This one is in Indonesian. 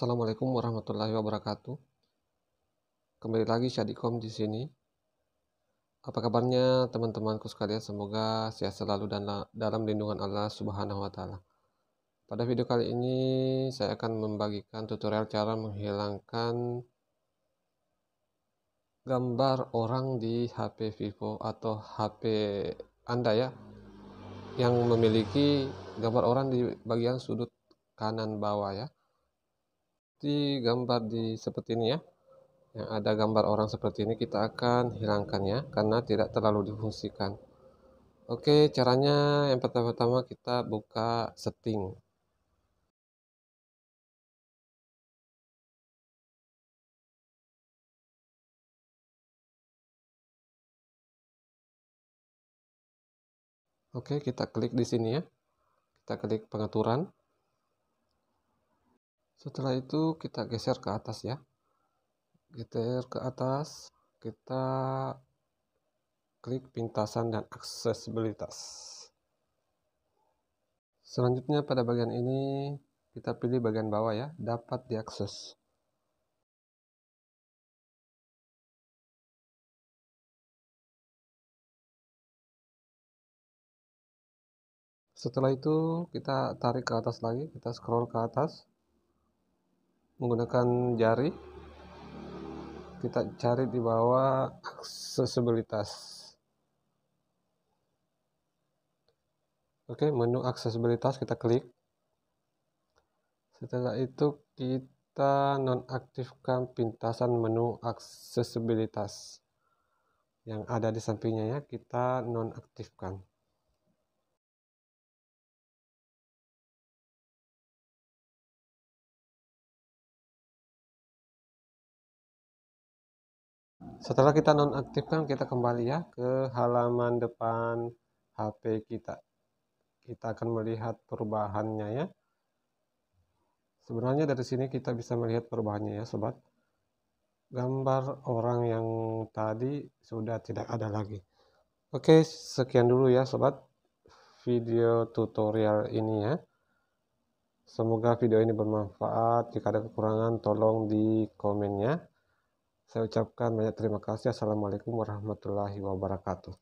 Assalamualaikum warahmatullahi wabarakatuh. Kembali lagi Syadikom di sini. Apa kabarnya teman-temanku sekalian? Semoga sehat selalu dan dalam lindungan Allah Subhanahu wa taala. Pada video kali ini saya akan membagikan tutorial cara menghilangkan gambar orang di HP Vivo atau HP Anda ya yang memiliki gambar orang di bagian sudut kanan bawah ya seperti gambar di seperti ini ya yang ada gambar orang seperti ini kita akan hilangkan ya karena tidak terlalu difungsikan oke caranya yang pertama-tama kita buka setting Oke, kita klik di sini ya. Kita klik pengaturan setelah itu kita geser ke atas ya geser ke atas kita klik pintasan dan aksesibilitas selanjutnya pada bagian ini kita pilih bagian bawah ya dapat diakses setelah itu kita tarik ke atas lagi kita scroll ke atas menggunakan jari kita cari di bawah aksesibilitas Oke, menu aksesibilitas kita klik. Setelah itu kita nonaktifkan pintasan menu aksesibilitas yang ada di sampingnya ya, kita nonaktifkan. setelah kita nonaktifkan kita kembali ya ke halaman depan HP kita kita akan melihat perubahannya ya sebenarnya dari sini kita bisa melihat perubahannya ya sobat gambar orang yang tadi sudah tidak ada lagi oke sekian dulu ya sobat video tutorial ini ya semoga video ini bermanfaat jika ada kekurangan tolong di komennya saya ucapkan banyak terima kasih. Assalamualaikum warahmatullahi wabarakatuh.